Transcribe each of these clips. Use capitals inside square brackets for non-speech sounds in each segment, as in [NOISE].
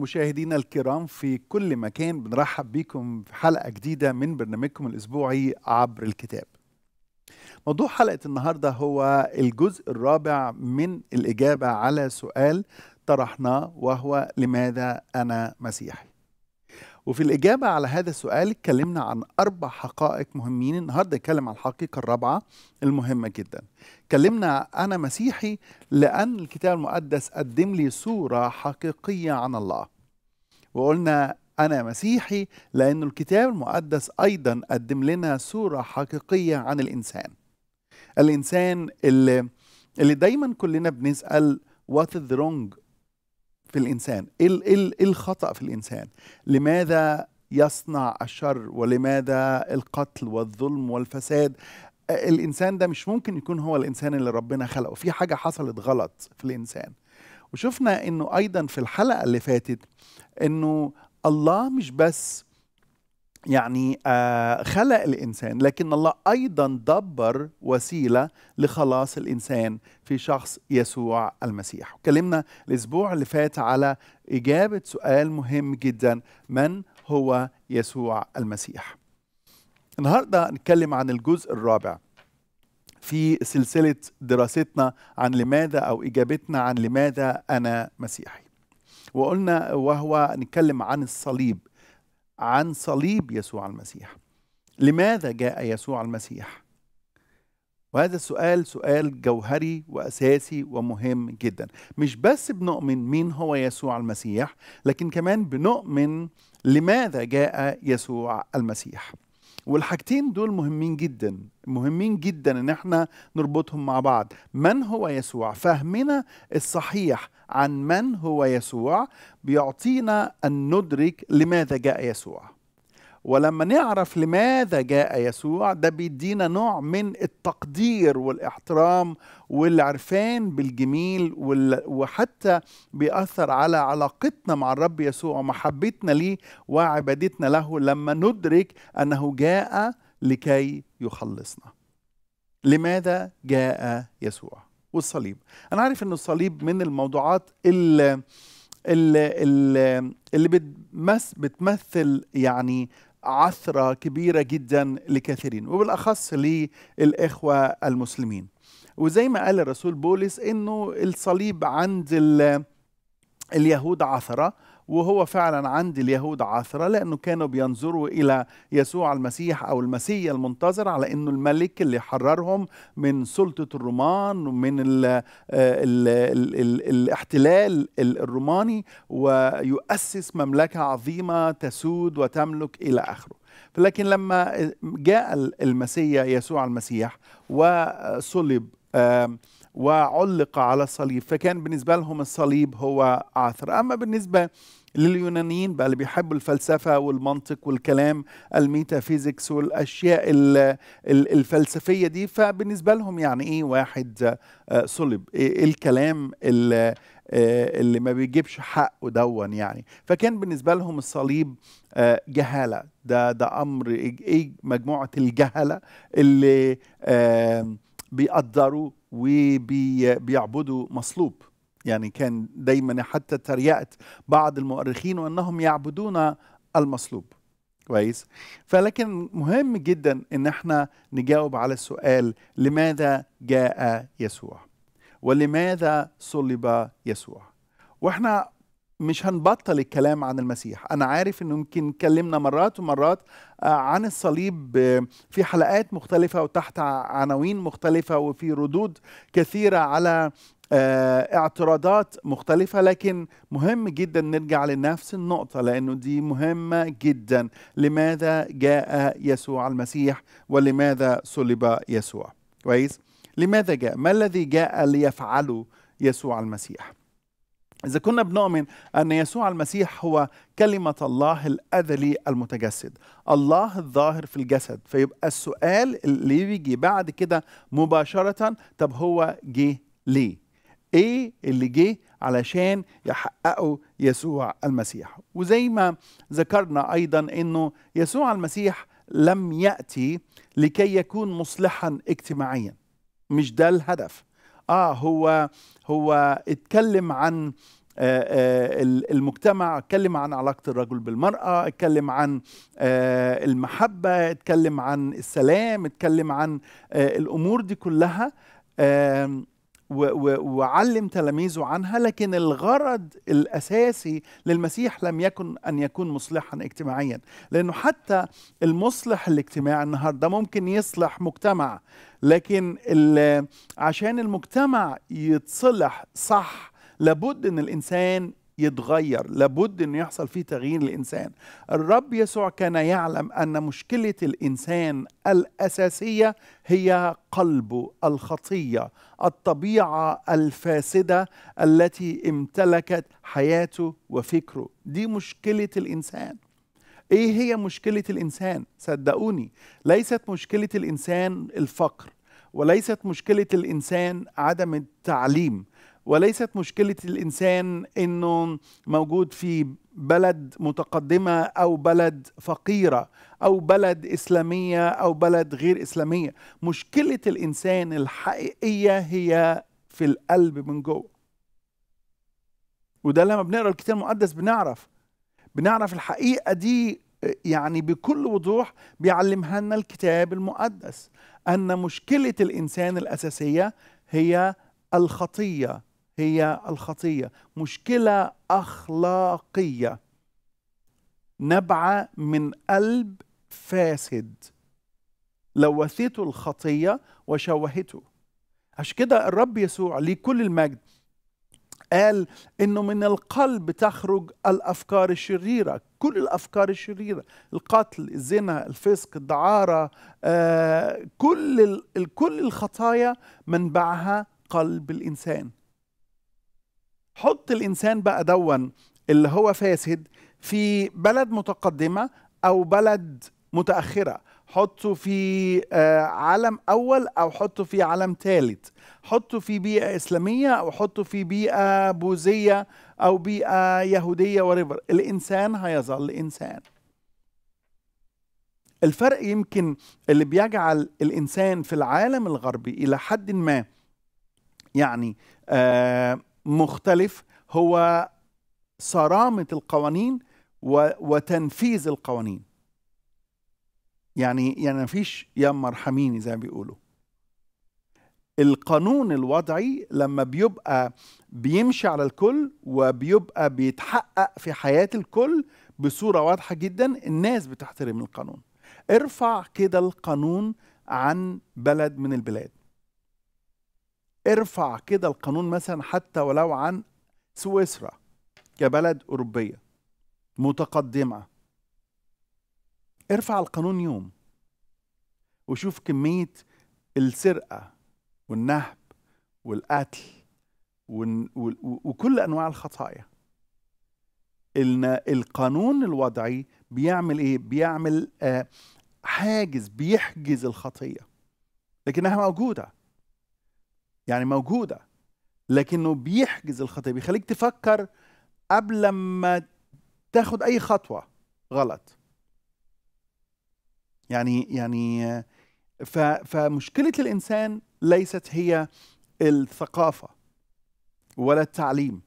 مشاهدينا الكرام في كل مكان بنرحب بيكم في حلقة جديدة من برنامجكم الأسبوعي عبر الكتاب موضوع حلقة النهاردة هو الجزء الرابع من الإجابة على سؤال طرحناه وهو لماذا أنا مسيحي وفي الإجابة على هذا السؤال اتكلمنا عن أربع حقائق مهمين النهاردة اتكلم عن الحقيقة الرابعة المهمة جدا اتكلمنا أنا مسيحي لأن الكتاب المقدس قدم لي صورة حقيقية عن الله وقلنا أنا مسيحي لأن الكتاب المقدس أيضا قدم لنا صورة حقيقية عن الإنسان الإنسان اللي, اللي دايما كلنا بنسأل وات ذا رونج في الإنسان إيه, إيه, إيه الخطأ في الإنسان لماذا يصنع الشر ولماذا القتل والظلم والفساد الانسان ده مش ممكن يكون هو الانسان اللي ربنا خلقه في حاجه حصلت غلط في الانسان وشفنا انه ايضا في الحلقه اللي فاتت انه الله مش بس يعني آه، خلق الانسان لكن الله ايضا دبر وسيله لخلاص الانسان في شخص يسوع المسيح اتكلمنا الاسبوع اللي فات على اجابه سؤال مهم جدا من هو يسوع المسيح النهارده نتكلم عن الجزء الرابع في سلسله دراستنا عن لماذا او اجابتنا عن لماذا انا مسيحي. وقلنا وهو نتكلم عن الصليب عن صليب يسوع المسيح. لماذا جاء يسوع المسيح؟ وهذا السؤال سؤال جوهري واساسي ومهم جدا مش بس بنؤمن مين هو يسوع المسيح لكن كمان بنؤمن لماذا جاء يسوع المسيح والحاجتين دول مهمين جدا مهمين جدا ان احنا نربطهم مع بعض من هو يسوع فهمنا الصحيح عن من هو يسوع بيعطينا ان ندرك لماذا جاء يسوع ولما نعرف لماذا جاء يسوع ده بيدينا نوع من التقدير والاحترام والعرفان بالجميل وحتى بيأثر على علاقتنا مع الرب يسوع ومحبتنا ليه وعبادتنا له لما ندرك أنه جاء لكي يخلصنا لماذا جاء يسوع والصليب أنا عارف أن الصليب من الموضوعات اللي اللي, اللي بتمثل يعني عثرة كبيرة جدا لكثيرين وبالأخص للإخوة المسلمين وزي ما قال الرسول بولس أنه الصليب عند اليهود عثرة وهو فعلا عند اليهود عثرة لأنه كانوا بينظروا إلى يسوع المسيح أو المسيح المنتظر على أنه الملك اللي حررهم من سلطة الرومان ومن الـ آه، الـ الـ الـ الاحتلال الروماني ويؤسس مملكة عظيمة تسود وتملك إلى آخره لكن لما جاء المسيح يسوع المسيح وصلب وعلق على الصليب فكان بالنسبة لهم الصليب هو عثر أما بالنسبة لليونانيين بقى اللي بيحبوا الفلسفة والمنطق والكلام الميتافيزيكس والأشياء الفلسفية دي فبالنسبة لهم يعني إيه واحد آه، صلب إيه, إيه الكلام آه، اللي, ما بيجيبش حقه دون يعني فكان بالنسبة لهم الصليب آه، جهالة ده ده أمر إيه مجموعة الجهلة اللي بيقدروا وبيعبدوا مصلوب يعني كان دايما حتى تريقت بعض المؤرخين وانهم يعبدون المصلوب كويس فلكن مهم جدا ان احنا نجاوب على السؤال لماذا جاء يسوع ولماذا صلب يسوع واحنا مش هنبطل الكلام عن المسيح انا عارف انه يمكن اتكلمنا مرات ومرات آه، عن الصليب آه، في حلقات مختلفه وتحت عناوين مختلفه وفي ردود كثيره على آه، اعتراضات مختلفة لكن مهم جدا نرجع لنفس النقطة لأنه دي مهمة جدا لماذا جاء يسوع المسيح ولماذا صلب يسوع كويس لماذا جاء ما الذي جاء ليفعله يسوع المسيح إذا كنا بنؤمن أن يسوع المسيح هو كلمة الله الأذلي المتجسد الله الظاهر في الجسد فيبقى السؤال اللي بيجي بعد كده مباشرة طب هو جه ليه ايه اللي جه علشان يحققوا يسوع المسيح وزي ما ذكرنا ايضا انه يسوع المسيح لم ياتي لكي يكون مصلحا اجتماعيا مش ده الهدف اه هو هو اتكلم عن آه، آه، المجتمع اتكلم عن علاقة الرجل بالمرأة اتكلم عن آه، المحبة اتكلم عن السلام اتكلم عن الأمور دي كلها وعلم تلاميذه عنها لكن الغرض الاساسي للمسيح لم يكن ان يكون مصلحا اجتماعيا لانه حتى المصلح الاجتماعي النهارده ممكن يصلح مجتمع لكن عشان المجتمع يتصلح صح لابد ان الانسان يتغير لابد انه يحصل فيه تغيير الانسان الرب يسوع كان يعلم ان مشكله الانسان الاساسيه هي قلبه الخطيه الطبيعه الفاسده التي امتلكت حياته وفكره دي مشكله الانسان ايه هي مشكله الانسان صدقوني ليست مشكله الانسان الفقر وليست مشكله الانسان عدم التعليم وليست مشكله الانسان انه موجود في بلد متقدمه او بلد فقيره او بلد اسلاميه او بلد غير اسلاميه مشكله الانسان الحقيقيه هي في القلب من جوه وده لما بنقرا الكتاب المقدس بنعرف بنعرف الحقيقه دي يعني بكل وضوح بيعلمها لنا الكتاب المقدس ان مشكله الانسان الاساسيه هي الخطيه هي الخطيه مشكله اخلاقيه نبعه من قلب فاسد لوثته الخطيه وشوهته عشان كده الرب يسوع ليه كل المجد قال انه من القلب تخرج الافكار الشريره كل الافكار الشريره القتل الزنا الفسق الدعاره آه، كل كل الخطايا منبعها قلب الانسان حط الانسان بقى دون اللي هو فاسد في بلد متقدمه او بلد متاخره حطه في آه، عالم اول او حطه في عالم ثالث حطه في بيئه اسلاميه او حطه في بيئه بوذيه او بيئه يهوديه وريفر الانسان هيظل انسان الفرق يمكن اللي بيجعل الانسان في العالم الغربي الى حد ما يعني آه مختلف هو صرامة القوانين وتنفيذ القوانين يعني يعني مفيش يا ارحميني زي ما بيقولوا القانون الوضعي لما بيبقى بيمشي على الكل وبيبقى بيتحقق في حياة الكل بصورة واضحة جدا الناس بتحترم القانون ارفع كده القانون عن بلد من البلاد ارفع كده القانون مثلا حتى ولو عن سويسرا كبلد أوروبية متقدمة ارفع القانون يوم وشوف كمية السرقة والنهب والقتل وكل أنواع الخطايا القانون الوضعي بيعمل ايه بيعمل آه، حاجز بيحجز الخطيه لكنها موجوده يعني موجوده لكنه بيحجز الخطيه بيخليك تفكر قبل ما تاخد اي خطوه غلط يعني يعني فمشكله الانسان ليست هي الثقافه ولا التعليم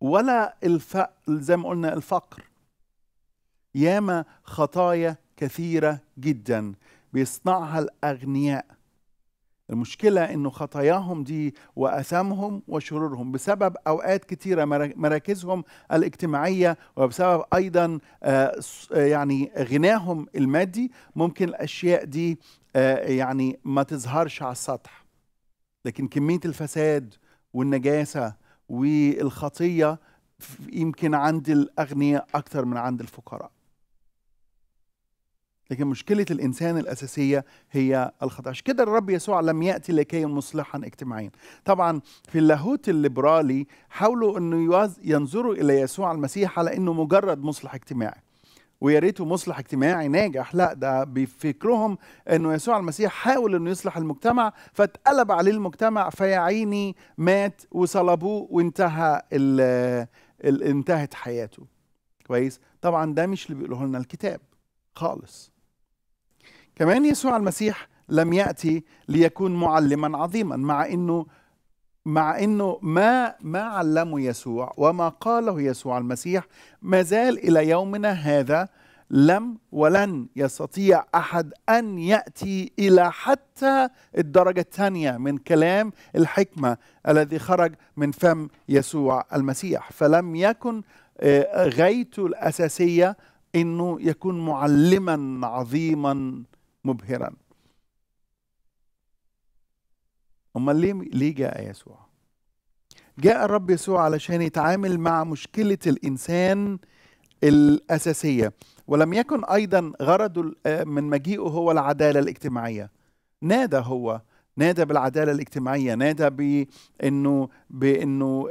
ولا الف... زي ما قلنا الفقر ياما خطايا كثيره جدا بيصنعها الاغنياء المشكلة انه خطاياهم دي وأثامهم وشرورهم بسبب أوقات كثيرة مراكزهم الاجتماعية وبسبب أيضا آه، آه، يعني غناهم المادي ممكن الأشياء دي آه، يعني ما تظهرش على السطح لكن كمية الفساد والنجاسة والخطية يمكن عند الأغنياء أكثر من عند الفقراء لكن مشكله الانسان الاساسيه هي الخطا عشان كده الرب يسوع لم ياتي لكي مصلحا اجتماعيا طبعا في اللاهوت الليبرالي حاولوا انه ينظروا الى يسوع المسيح على انه مجرد مصلح اجتماعي ويا ريته مصلح اجتماعي ناجح لا ده بفكرهم انه يسوع المسيح حاول انه يصلح المجتمع فاتقلب عليه المجتمع فيا عيني مات وصلبوه وانتهى الـ انتهت حياته كويس طبعا ده مش اللي بيقوله لنا الكتاب خالص كمان يسوع المسيح لم ياتي ليكون معلما عظيما مع انه مع انه ما ما علمه يسوع وما قاله يسوع المسيح ما زال الى يومنا هذا لم ولن يستطيع احد ان ياتي الى حتى الدرجه الثانيه من كلام الحكمه الذي خرج من فم يسوع المسيح فلم يكن آه، غايته الاساسيه انه يكون معلما عظيما مبهرا امال ليه ليه جاء يسوع جاء الرب يسوع علشان يتعامل مع مشكله الانسان الاساسيه ولم يكن ايضا غرضه آه، من مجيئه هو العداله الاجتماعيه نادى هو نادى بالعداله الاجتماعيه نادى بانه بانه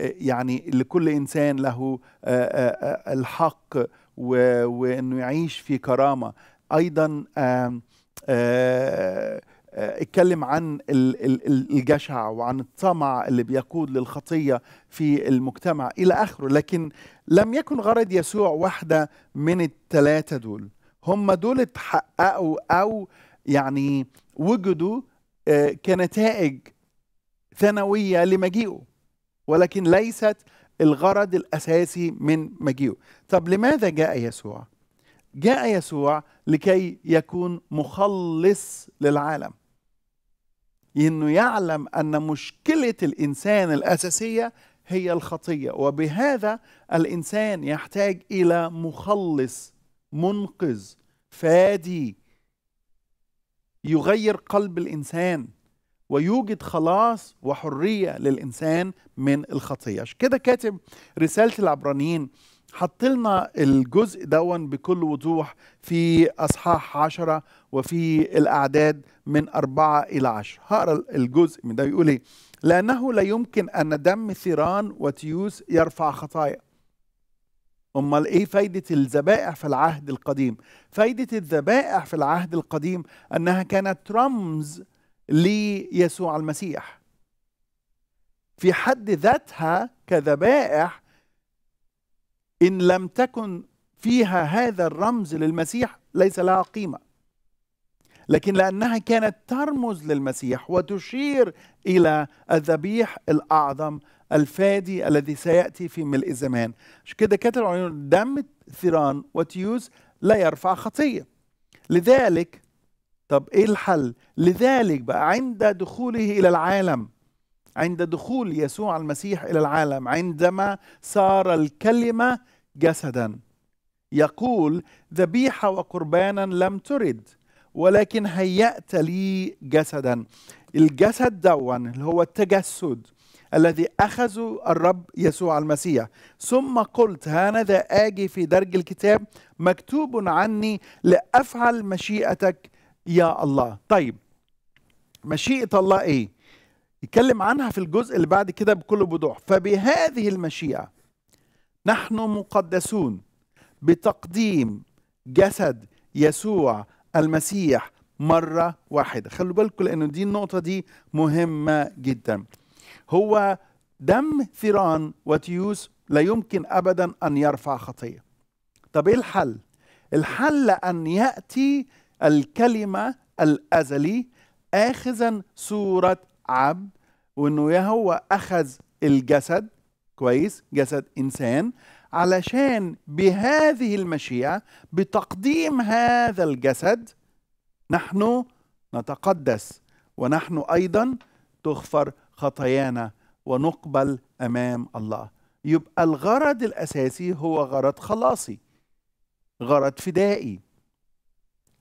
يعني لكل انسان له آه، آه، الحق وانه يعيش في كرامه ايضا اتكلم عن الجشع وعن الطمع اللي بيقود للخطيه في المجتمع الى اخره لكن لم يكن غرض يسوع واحده من الثلاثه دول هم دول اتحققوا او يعني وجدوا كنتائج ثانويه لمجيئه ولكن ليست الغرض الاساسي من مجيئه طب لماذا جاء يسوع جاء يسوع لكي يكون مخلص للعالم انه يعلم ان مشكله الانسان الاساسيه هي الخطيه وبهذا الانسان يحتاج الى مخلص منقذ فادي يغير قلب الانسان ويوجد خلاص وحريه للانسان من الخطيه كده كاتب رساله العبرانيين حط لنا الجزء دون بكل وضوح في اصحاح عشرة وفي الاعداد من أربعة إلى عشرة هقرا الجزء من ده بيقول ايه لأنه لا يمكن أن دم ثيران وتيوس يرفع خطايا أمال إيه فايدة الذبائح في العهد القديم فايدة الذبائح في العهد القديم أنها كانت رمز ليسوع المسيح في حد ذاتها كذبائح إن لم تكن فيها هذا الرمز للمسيح ليس لها قيمة لكن لأنها كانت ترمز للمسيح وتشير إلى الذبيح الأعظم الفادي الذي سيأتي في ملء الزمان عشان كده كتب العيون دم ثيران وتيوز لا يرفع خطية لذلك طب إيه الحل لذلك بقى عند دخوله إلى العالم عند دخول يسوع المسيح الى العالم عندما صار الكلمه جسدا يقول ذبيحه وقربانا لم ترد ولكن هيأت لي جسدا الجسد دون اللي هو التجسد الذي أخذه الرب يسوع المسيح ثم قلت هانذا آجي في درج الكتاب مكتوب عني لأفعل مشيئتك يا الله طيب مشيئة الله إيه؟ يتكلم عنها في الجزء اللي بعد كده بكل وضوح فبهذه المشيئة نحن مقدسون بتقديم جسد يسوع المسيح مرة واحدة خلوا بالكم لأنه دي النقطة دي مهمة جدا هو دم ثيران وتيوس لا يمكن أبدا أن يرفع خطية طب إيه الحل؟ الحل أن يأتي الكلمة الأزلي آخذا صورة عبد وانه هو اخذ الجسد كويس جسد انسان علشان بهذه المشيئه بتقديم هذا الجسد نحن نتقدس ونحن ايضا تغفر خطايانا ونقبل امام الله يبقى الغرض الاساسي هو غرض خلاصي غرض فدائي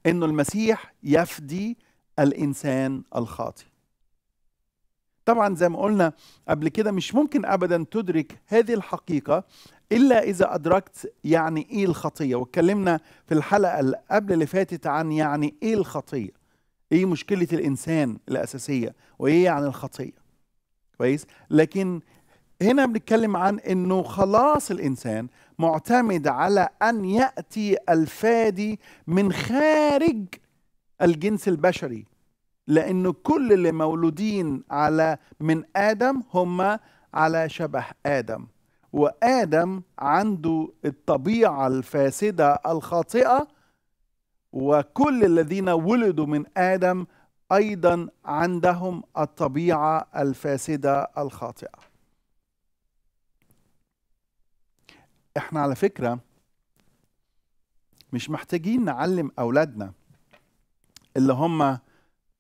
انه المسيح يفدي الانسان الخاطئ طبعا زي ما قلنا قبل كده مش ممكن ابدا تدرك هذه الحقيقه الا اذا ادركت يعني ايه الخطيه واتكلمنا في الحلقه اللي قبل اللي فاتت عن يعني ايه الخطيه ايه مشكله الانسان الاساسيه وايه عن يعني الخطيه كويس لكن هنا بنتكلم عن انه خلاص الانسان معتمد على ان ياتي الفادي من خارج الجنس البشري لأنه كل اللي مولودين على من آدم هم على شبه آدم وآدم عنده الطبيعة الفاسدة الخاطئة وكل الذين ولدوا من آدم أيضا عندهم الطبيعة الفاسدة الخاطئة احنا على فكرة مش محتاجين نعلم أولادنا اللي هم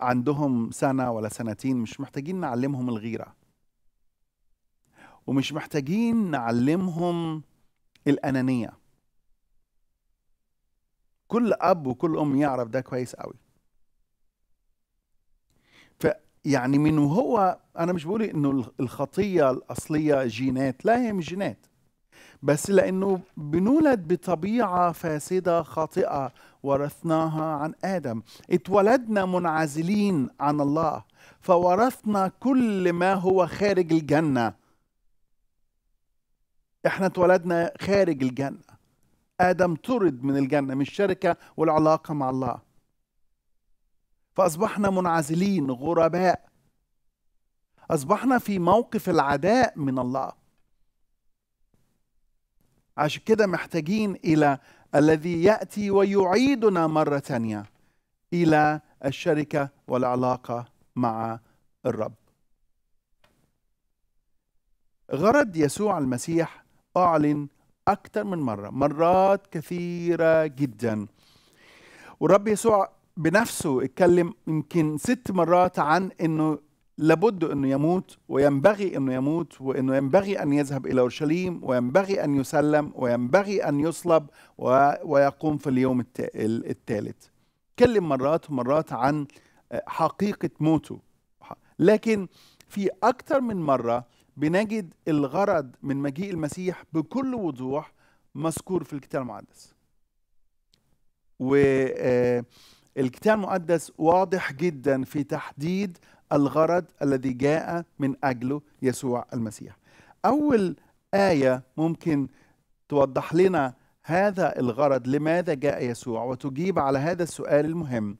عندهم سنة ولا سنتين مش محتاجين نعلمهم الغيرة ومش محتاجين نعلمهم الأنانية كل أب وكل أم يعرف ده كويس قوي فيعني من وهو أنا مش بقول إنه الخطية الأصلية جينات لا هي مش جينات بس لأنه بنولد بطبيعة فاسدة خاطئة ورثناها عن آدم اتولدنا منعزلين عن الله فورثنا كل ما هو خارج الجنة احنا اتولدنا خارج الجنة آدم طرد من الجنة من الشركة والعلاقة مع الله فأصبحنا منعزلين غرباء أصبحنا في موقف العداء من الله عشان كده محتاجين إلى الذي يأتي ويعيدنا مرة ثانية إلى الشركة والعلاقة مع الرب غرض يسوع المسيح أعلن أكثر من مرة مرات كثيرة جدا والرب يسوع بنفسه اتكلم يمكن ست مرات عن انه لابد انه يموت وينبغي انه يموت وانه ينبغي ان يذهب الى اورشليم وينبغي ان يسلم وينبغي ان يصلب ويقوم في اليوم الثالث. تكلم مرات ومرات عن آه، حقيقه موته لكن في اكثر من مره بنجد الغرض من مجيء المسيح بكل وضوح مذكور في الكتاب المقدس. والكتاب آه، المقدس واضح جدا في تحديد الغرض الذي جاء من اجله يسوع المسيح. اول ايه ممكن توضح لنا هذا الغرض لماذا جاء يسوع وتجيب على هذا السؤال المهم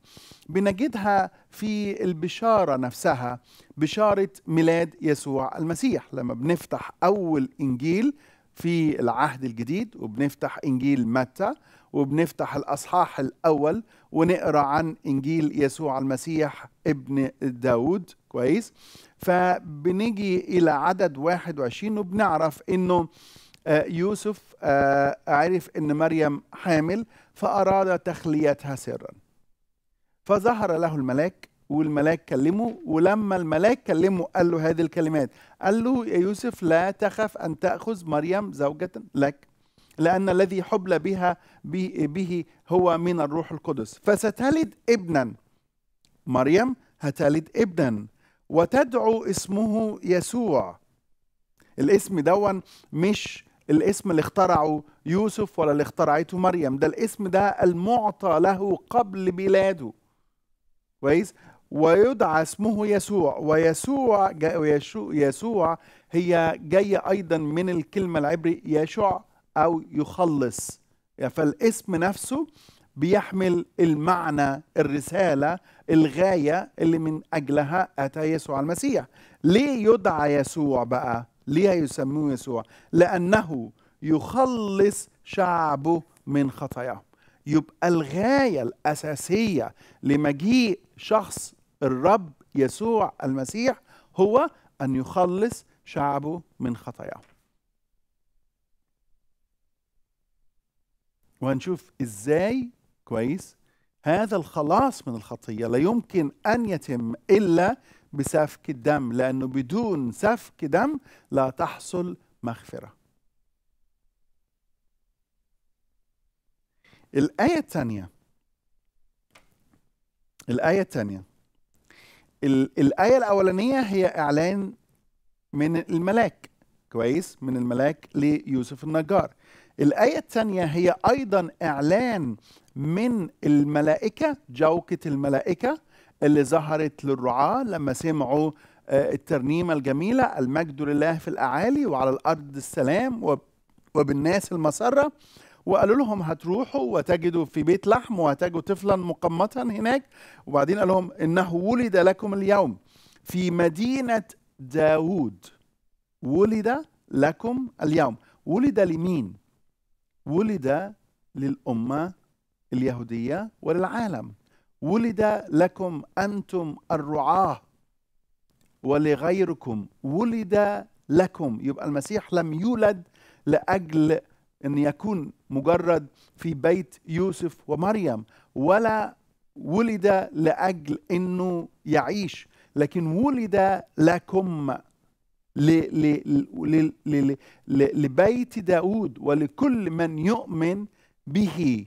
بنجدها في البشاره نفسها بشاره ميلاد يسوع المسيح لما بنفتح اول انجيل في العهد الجديد وبنفتح انجيل متى وبنفتح الاصحاح الاول ونقرا عن انجيل يسوع المسيح ابن داود كويس فبنيجي الى عدد 21 وبنعرف انه آه، يوسف آه، عرف ان مريم حامل فاراد تخليتها سرا فظهر له الملاك والملاك كلمه ولما الملاك كلمه قال له هذه الكلمات قال له يا يوسف لا تخف ان تاخذ مريم زوجة لك لأن الذي حبل بها به هو من الروح القدس فستلد ابنا مريم هتلد ابنا وتدعو اسمه يسوع الاسم دون مش الاسم اللي اخترعه يوسف ولا اللي اخترعته مريم ده الاسم ده المعطى له قبل ميلاده كويس ويدعى اسمه يسوع ويسوع يسوع هي جايه ايضا من الكلمه العبري يشوع أو يخلص يعني فالاسم نفسه بيحمل المعنى الرسالة الغاية اللي من أجلها أتى يسوع المسيح ليه يدعى يسوع بقى ليه يسموه يسوع لأنه يخلص شعبه من خطاياهم يبقى الغاية الأساسية لمجيء شخص الرب يسوع المسيح هو أن يخلص شعبه من خطاياهم وهنشوف ازاي كويس هذا الخلاص من الخطية لا يمكن أن يتم إلا بسفك الدم لأنه بدون سفك دم لا تحصل مغفرة الآية الثانية الآية الثانية الآية الأولانية هي إعلان من الملاك كويس من الملاك ليوسف النجار الآية الثانية هي أيضا إعلان من الملائكة جوكة الملائكة اللي ظهرت للرعاة لما سمعوا آه، الترنيمة الجميلة المجد لله في الأعالي وعلى الأرض السلام وبالناس المسرة وقالوا لهم هتروحوا وتجدوا في بيت لحم وهتجدوا طفلا مقمطا هناك وبعدين قال لهم إنه ولد لكم اليوم في مدينة داوود ولد لكم اليوم ولد لمين؟ ولد للأمة اليهودية وللعالم ولد لكم أنتم الرعاة ولغيركم ولد لكم يبقى المسيح لم يولد لأجل أن يكون مجرد في بيت يوسف ومريم ولا ولد لأجل أنه يعيش لكن ولد لكم لبيت داود ولكل من يؤمن به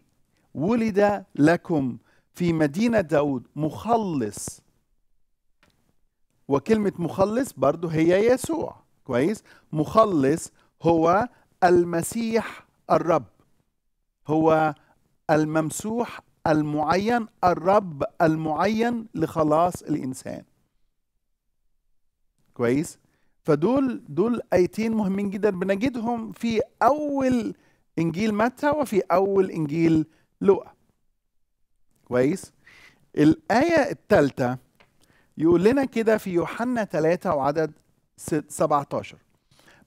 ولد لكم في مدينة داود مخلص وكلمة مخلص برضو هي يسوع كويس مخلص هو المسيح الرب هو الممسوح المعين الرب المعين لخلاص الإنسان كويس فدول دول ايتين مهمين جدا بنجدهم في اول انجيل متى وفي اول انجيل لوقا كويس الايه الثالثه يقول لنا كده في يوحنا 3 وعدد 17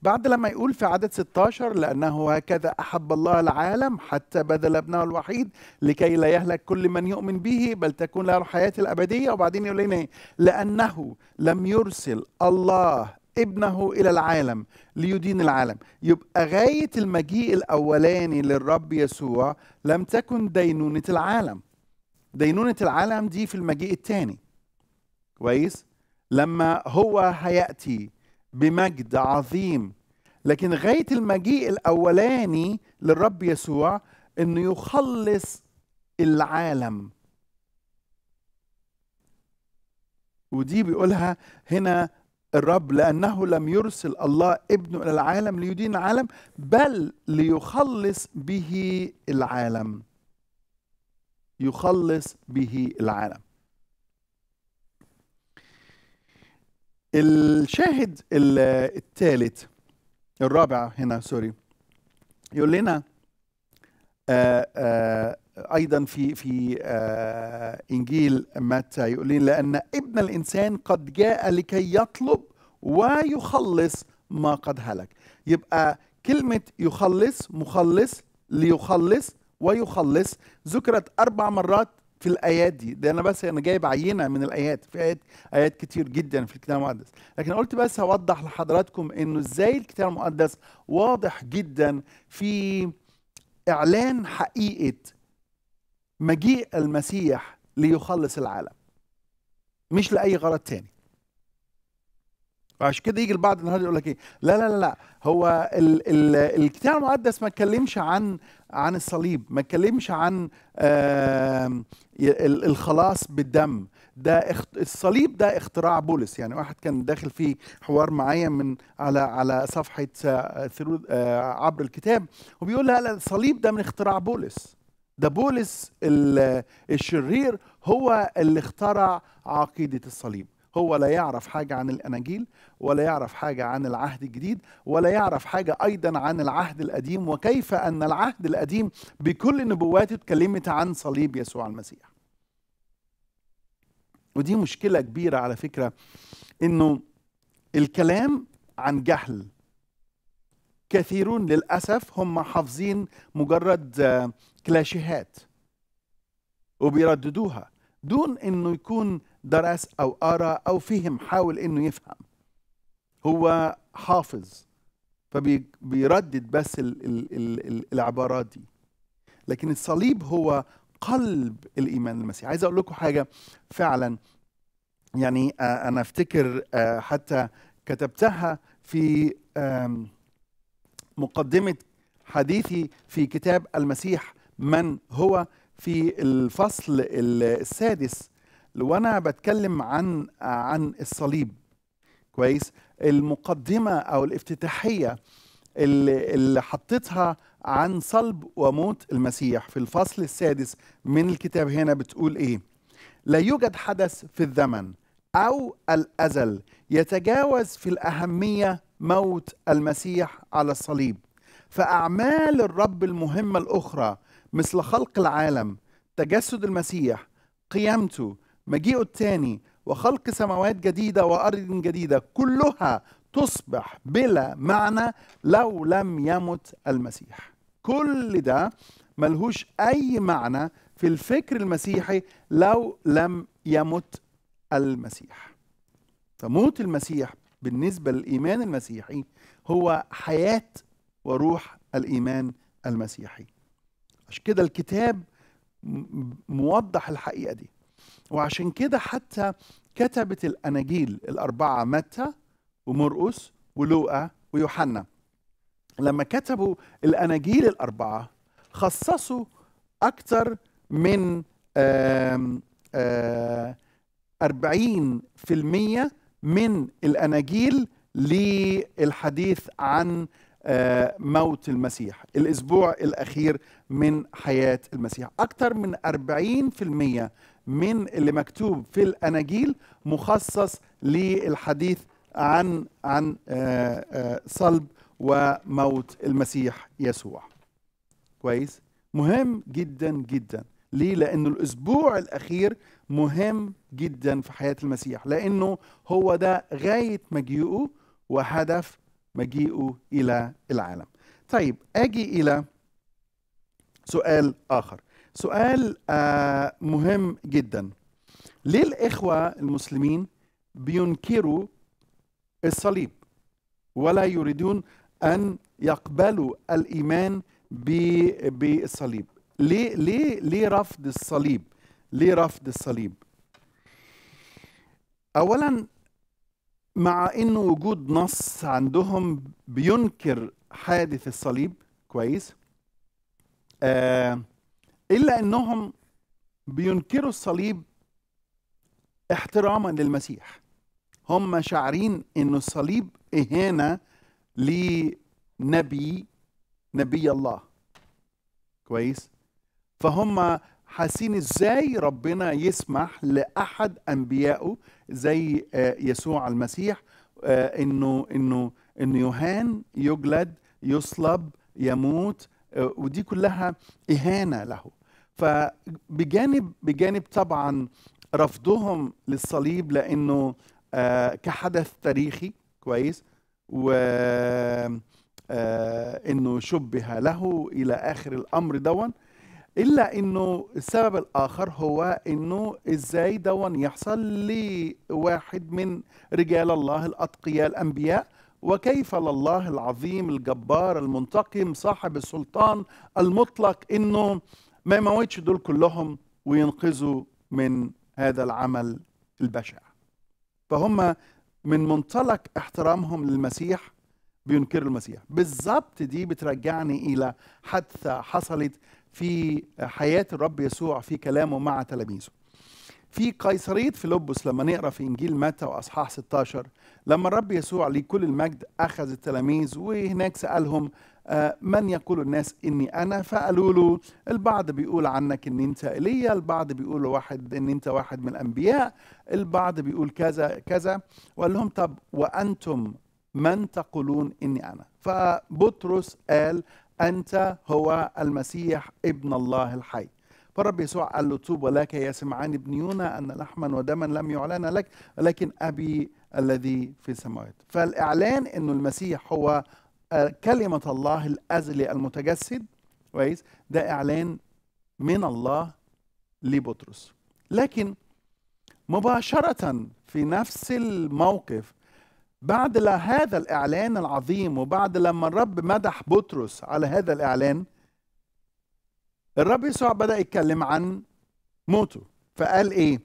بعد لما يقول في عدد 16 لأنه هكذا أحب الله العالم حتى بذل ابنه الوحيد لكي لا يهلك كل من يؤمن به بل تكون له الحياة الأبدية وبعدين يقول لنا إيه؟ لأنه لم يرسل الله ابنه الى العالم ليدين العالم يبقى غايه المجيء الاولاني للرب يسوع لم تكن دينونه العالم دينونه العالم دي في المجيء الثاني كويس لما هو هياتي بمجد عظيم لكن غايه المجيء الاولاني للرب يسوع انه يخلص العالم ودي بيقولها هنا الرب لأنه لم يرسل الله ابنه إلى العالم ليدين العالم بل ليخلص به العالم يخلص به العالم الشاهد الثالث الرابع هنا سوري يقول لنا آه، آه، ايضا في في آه، انجيل متى يقول لان ابن الانسان قد جاء لكي يطلب ويخلص ما قد هلك يبقى كلمه يخلص مخلص ليخلص ويخلص ذكرت اربع مرات في الايات دي ده انا بس انا جايب عينه من الايات في ايات ايات كتير جدا في الكتاب المقدس لكن قلت بس اوضح لحضراتكم انه ازاي الكتاب المقدس واضح جدا في اعلان حقيقه مجيء المسيح ليخلص العالم مش لاي غرض تاني عشان كده يجي البعض النهارده يقول لك ايه لا لا لا لا هو ال ال الكتاب المقدس ما اتكلمش عن عن الصليب ما اتكلمش عن الخلاص بالدم ده اخت... الصليب ده اختراع بولس يعني واحد كان داخل في حوار معايا من على على صفحه آه، ثرو آه، عبر الكتاب وبيقول لا لا الصليب ده من اختراع بولس ده بولس الشرير هو اللي اخترع عقيده الصليب هو لا يعرف حاجة عن الأناجيل ولا يعرف حاجة عن العهد الجديد ولا يعرف حاجة أيضا عن العهد القديم وكيف أن العهد القديم بكل نبواته اتكلمت عن صليب يسوع المسيح ودي مشكله كبيره على فكره انه الكلام عن جهل كثيرون للاسف هم حافظين مجرد كلاشيهات وبيرددوها دون انه يكون درس او قرا او فهم حاول انه يفهم هو حافظ فبيردد بس العبارات دي لكن الصليب هو قلب الايمان المسيحي عايز اقول لكم حاجه فعلا يعني آه، انا افتكر آه، حتى كتبتها في مقدمه حديثي في كتاب المسيح من هو في الفصل السادس وانا بتكلم عن آه، عن الصليب كويس المقدمه او الافتتاحيه اللي, اللي حطيتها عن صلب وموت المسيح في الفصل السادس من الكتاب هنا بتقول ايه لا يوجد حدث في الزمن او الازل يتجاوز في الاهميه موت المسيح على الصليب فاعمال الرب المهمه الاخرى مثل خلق العالم تجسد المسيح قيامته مجيئه الثاني وخلق سماوات جديده وارض جديده كلها تصبح بلا معنى لو لم يمت المسيح كل ده ملهوش أي معنى في الفكر المسيحي لو لم يمت المسيح فموت المسيح بالنسبة للإيمان المسيحي هو حياة وروح الإيمان المسيحي عشان كده الكتاب موضح الحقيقة دي وعشان كده حتى كتبت الأناجيل الأربعة متى ومرقس ولوقا ويوحنا لما كتبوا الاناجيل الاربعه خصصوا اكثر من آم 40% آه، من الاناجيل للحديث عن آه، موت المسيح الاسبوع الاخير من حياه المسيح اكثر من 40% من اللي مكتوب في الاناجيل مخصص للحديث عن عن آه، آه، صلب وموت المسيح يسوع كويس مهم جدا جدا ليه لانه الاسبوع الاخير مهم جدا في حياه المسيح لانه هو ده غايه مجيئه وهدف مجيئه الى العالم طيب اجي الى سؤال اخر سؤال آه، مهم جدا ليه الاخوه المسلمين بينكروا الصليب ولا يريدون ان يقبلوا الايمان بالصليب ليه ليه ليه رفض الصليب ليه رفض الصليب اولا مع انه وجود نص عندهم بينكر حادث الصليب كويس آه الا انهم بينكروا الصليب احتراما للمسيح هم شاعرين انه الصليب اهانه لنبي نبي الله كويس فهم حاسين ازاي ربنا يسمح لاحد انبيائه زي آه، يسوع المسيح آه، انه انه انه يهان يجلد يصلب يموت آه، ودي كلها اهانه له فبجانب بجانب طبعا رفضهم للصليب لانه آه، كحدث تاريخي كويس و آه، انه شبه له الى اخر الامر دون الا انه السبب الاخر هو انه ازاي دون يحصل لواحد من رجال الله الاتقياء الانبياء وكيف لله العظيم الجبار المنتقم صاحب السلطان المطلق انه ما يموتش دول كلهم وينقذوا من هذا العمل البشع فهم من منطلق احترامهم للمسيح بينكروا المسيح بالظبط دي بترجعني الى حادثه حصلت في حياه الرب يسوع في كلامه مع تلاميذه في قيصرية فيلبس لما نقرا في انجيل متى واصحاح 16 لما الرب يسوع ليه كل المجد اخذ التلاميذ وهناك سالهم آه، من يقول الناس اني انا فقالوا له البعض بيقول عنك ان انت ايليا البعض بيقول واحد ان انت واحد من الانبياء البعض بيقول كذا كذا وقال لهم طب وانتم من تقولون اني انا فبطرس قال انت هو المسيح ابن الله الحي فالرب يسوع قال له توب ولك يا سمعان ابن يونا ان لحما ودما لم يعلن لك ولكن ابي الذي في السماوات فالاعلان انه المسيح هو كلمة الله الأزلي المتجسد كويس ده إعلان من الله لبطرس لكن مباشرة في نفس الموقف بعد هذا الإعلان العظيم وبعد لما الرب مدح بطرس على هذا الإعلان الرب يسوع بدأ يتكلم عن موته فقال إيه؟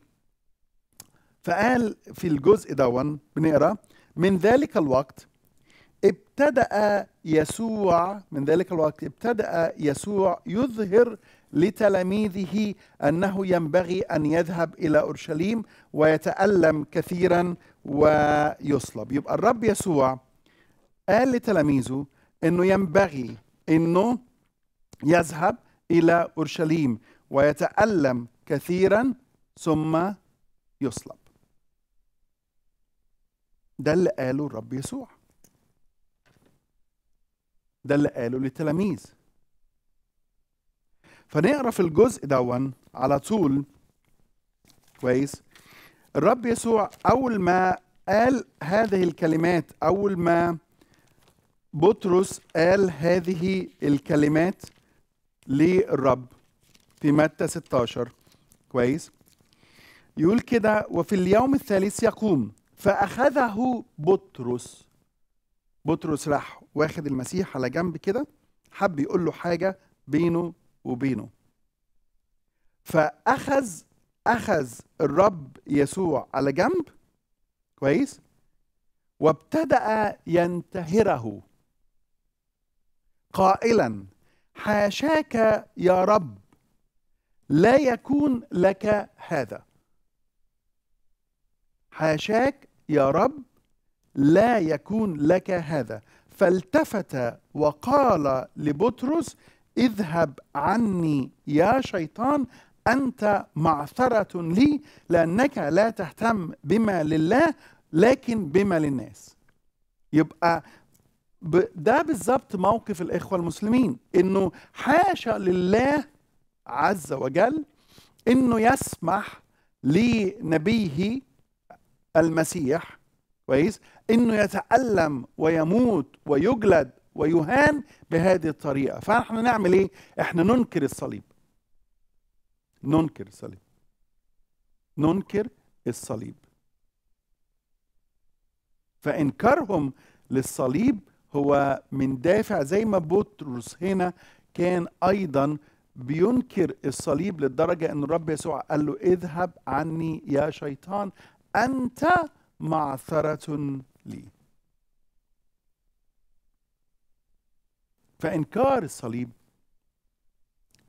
فقال في الجزء دون بنقرأ من ذلك الوقت ابتدأ يسوع من ذلك الوقت ابتدأ يسوع يظهر لتلاميذه انه ينبغي ان يذهب الى اورشليم ويتالم كثيرا ويصلب يبقى الرب يسوع قال لتلاميذه انه ينبغي انه يذهب الى اورشليم ويتالم كثيرا ثم يصلب ده اللي قاله الرب يسوع ده اللي قاله للتلاميذ فنقرا في الجزء دون على طول كويس الرب يسوع اول ما قال هذه الكلمات اول ما بطرس قال هذه الكلمات للرب في متى 16 كويس يقول كده وفي اليوم الثالث يقوم فاخذه بطرس بطرس راح واخد المسيح على جنب كده حب يقول له حاجه بينه وبينه فاخذ اخذ الرب يسوع على جنب كويس وابتدا ينتهره قائلا حاشاك يا رب لا يكون لك هذا حاشاك يا رب لا يكون لك هذا فالتفت وقال لبطرس اذهب عني يا شيطان انت معثره لي لانك لا تهتم بما لله لكن بما للناس يبقى ده بالظبط موقف الاخوه المسلمين انه حاشا لله عز وجل انه يسمح لنبيه المسيح كويس انه يتألم ويموت ويجلد ويهان بهذه الطريقة فاحنا نعمل ايه احنا ننكر الصليب ننكر الصليب ننكر الصليب فانكارهم للصليب هو من دافع زي ما بطرس هنا كان ايضا بينكر الصليب للدرجة ان الرب يسوع قال له اذهب عني يا شيطان انت معثرة ليه فإنكار الصليب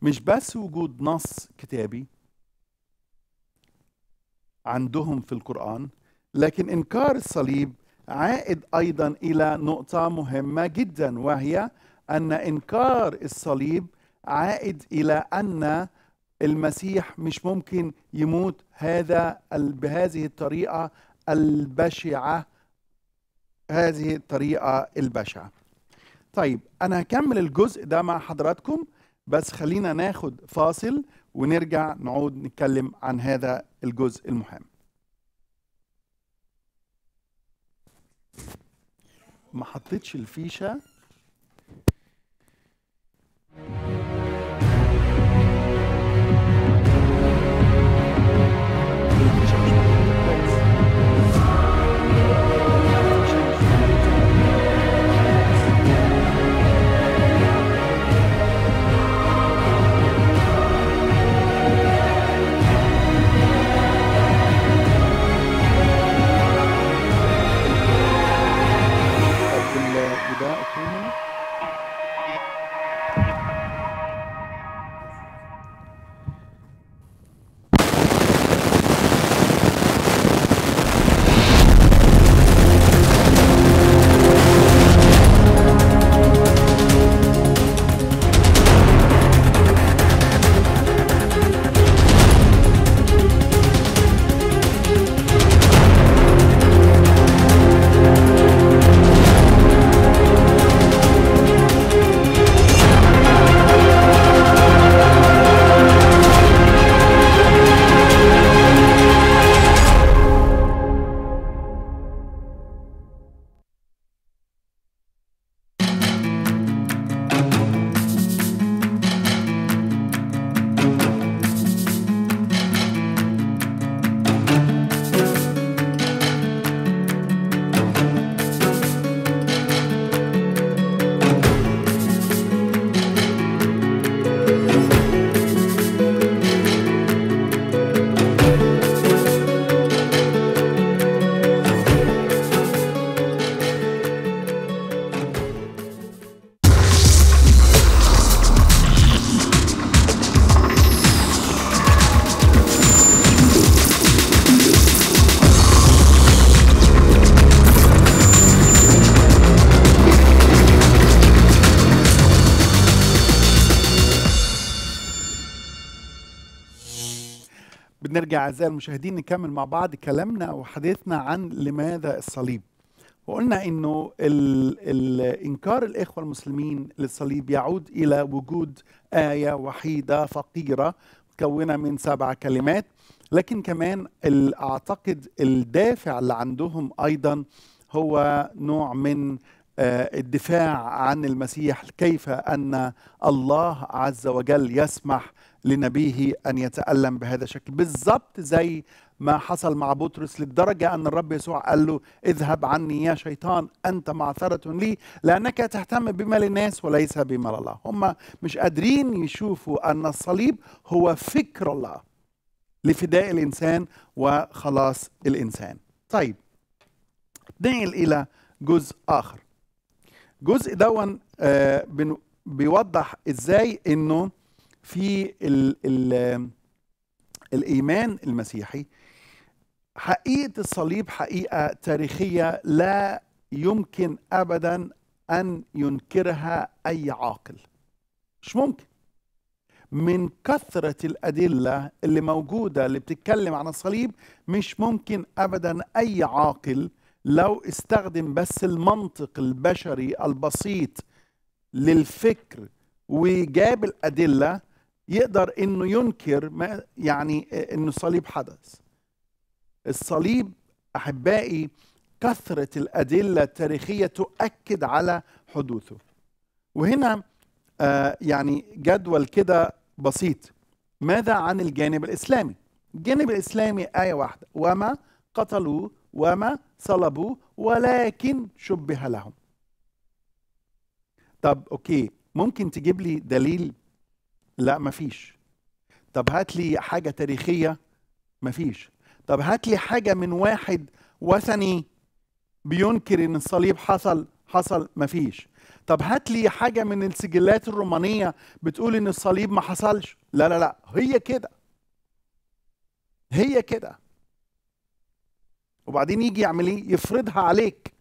مش بس وجود نص كتابي عندهم في القرآن لكن إنكار الصليب عائد أيضا إلى نقطة مهمة جدا وهي أن إنكار الصليب عائد إلى أن المسيح مش ممكن يموت هذا بهذه الطريقة البشعة هذه الطريقة البشعة طيب أنا هكمل الجزء ده مع حضراتكم بس خلينا ناخد فاصل ونرجع نعود نتكلم عن هذا الجزء المهم ما حطيتش الفيشه اعزائي المشاهدين نكمل مع بعض كلامنا وحديثنا عن لماذا الصليب وقلنا انه ال انكار الاخوه المسلمين للصليب يعود الى وجود ايه وحيده فقيره مكونه من سبع كلمات لكن كمان اعتقد الدافع اللي عندهم ايضا هو نوع من آه، الدفاع عن المسيح كيف ان الله عز وجل يسمح لنبيه أن يتألم بهذا الشكل بالظبط زي ما حصل مع بطرس للدرجة أن الرب يسوع قال له اذهب عني يا شيطان أنت معثرة لي لأنك تهتم بما للناس وليس بما لله هم مش قادرين يشوفوا أن الصليب هو فكر الله لفداء الإنسان وخلاص الإنسان طيب ننقل إلى جزء آخر جزء دون آه، بيوضح إزاي أنه في ال ال الايمان المسيحي حقيقه الصليب حقيقه تاريخيه لا يمكن ابدا ان ينكرها اي عاقل مش ممكن من كثرة الأدلة اللي موجودة اللي بتتكلم عن الصليب مش ممكن أبدا أي عاقل لو استخدم بس المنطق البشري البسيط للفكر وجاب الأدلة يقدر انه ينكر ما يعني ان الصليب حدث الصليب احبائي كثره الادله التاريخيه تؤكد على حدوثه وهنا آه يعني جدول كده بسيط ماذا عن الجانب الاسلامي الجانب الاسلامي ايه واحده وما قتلوه وما صلبوه ولكن شبه لهم طب اوكي ممكن تجيب لي دليل لا مفيش طب هات لي حاجة تاريخية مفيش طب هات لي حاجة من واحد وثني بينكر ان الصليب حصل حصل مفيش طب هات لي حاجة من السجلات الرومانية بتقول ان الصليب ما حصلش لا لا لا هي كده هي كده وبعدين يجي يعمل ايه يفرضها عليك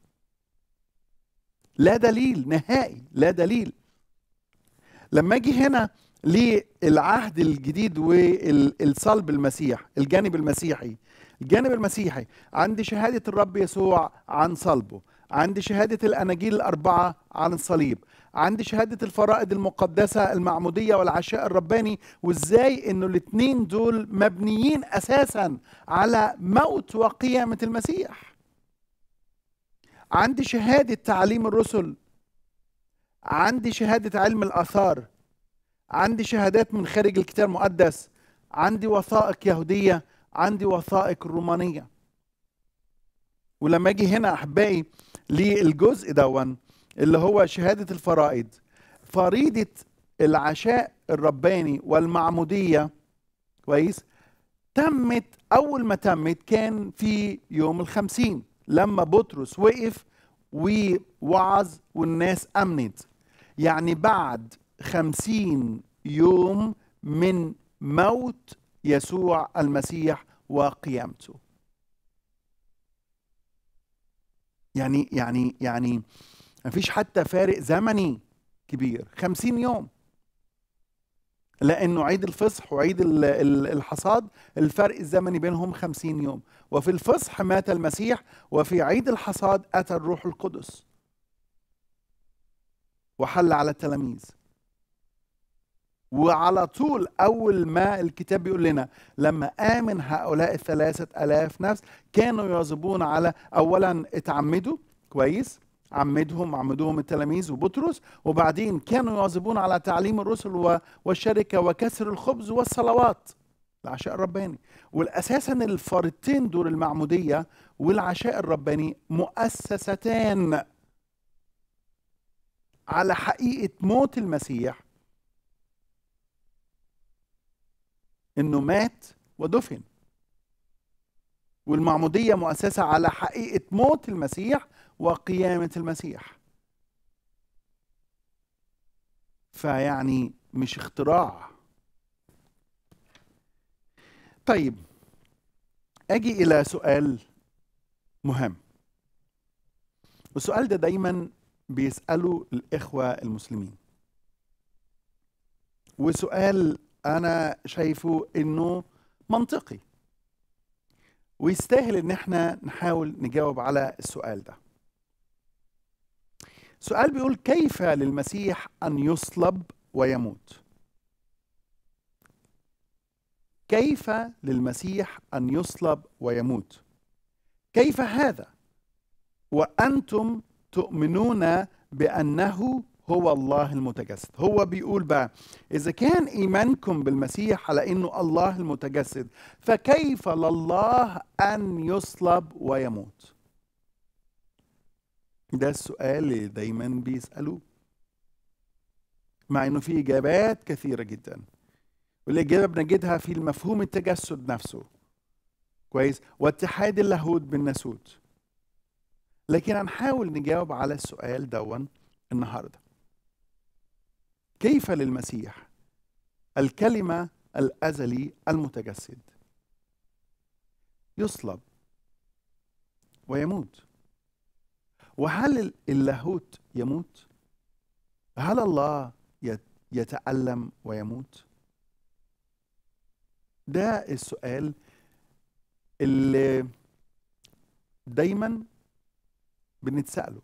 لا دليل نهائي لا دليل لما اجي هنا للعهد الجديد والصلب المسيح الجانب المسيحي الجانب المسيحي عندي شهادة الرب يسوع عن صلبه عندي شهادة الأناجيل الأربعة عن الصليب عندي شهادة الفرائض المقدسة المعمودية والعشاء الرباني وازاي انه الاثنين دول مبنيين اساسا على موت وقيامة المسيح عندي شهادة تعليم الرسل عندي شهادة علم الآثار عندي شهادات من خارج الكتاب المقدس عندي وثائق يهوديه عندي وثائق رومانيه ولما اجي هنا احبائي للجزء دون اللي هو شهاده الفرائض فريضه العشاء الرباني والمعموديه كويس تمت اول ما تمت كان في يوم الخمسين لما بطرس وقف ووعظ والناس امنت يعني بعد خمسين يوم من موت يسوع المسيح وقيامته يعني يعني يعني ما فيش حتى فارق زمني كبير خمسين يوم لأنه عيد الفصح وعيد الحصاد الفرق الزمني بينهم خمسين يوم وفي الفصح مات المسيح وفي عيد الحصاد أتى الروح القدس وحل على التلاميذ وعلى طول أول ما الكتاب بيقول لنا لما آمن هؤلاء الثلاثة ألاف نفس كانوا يواظبون على أولا اتعمدوا كويس عمدهم عمدوهم التلاميذ وبطرس وبعدين كانوا يواظبون على تعليم الرسل والشركة وكسر الخبز والصلوات العشاء الرباني والأساسا الفريضتين دول المعمودية والعشاء الرباني مؤسستان على حقيقة موت المسيح انه مات ودفن والمعموديه مؤسسه على حقيقه موت المسيح وقيامه المسيح فيعني مش اختراع طيب اجي الى سؤال مهم السؤال ده دايما بيساله الاخوه المسلمين وسؤال انا شايفه انه منطقي ويستاهل ان احنا نحاول نجاوب على السؤال ده سؤال بيقول كيف للمسيح ان يصلب ويموت كيف للمسيح ان يصلب ويموت كيف هذا وانتم تؤمنون بانه هو الله المتجسد هو بيقول بقى إذا كان إيمانكم بالمسيح على إنه الله المتجسد فكيف لله أن يصلب ويموت ده السؤال اللي دايما بيسألوه مع إنه في إجابات كثيرة جدا والإجابة بنجدها في المفهوم التجسد نفسه كويس واتحاد اللاهوت بالناسوت لكن هنحاول نجاوب على السؤال دون النهارده كيف للمسيح الكلمة الأزلي المتجسد يصلب ويموت وهل اللاهوت يموت؟ هل الله يتألم ويموت؟ ده السؤال اللي دايما بنتسأله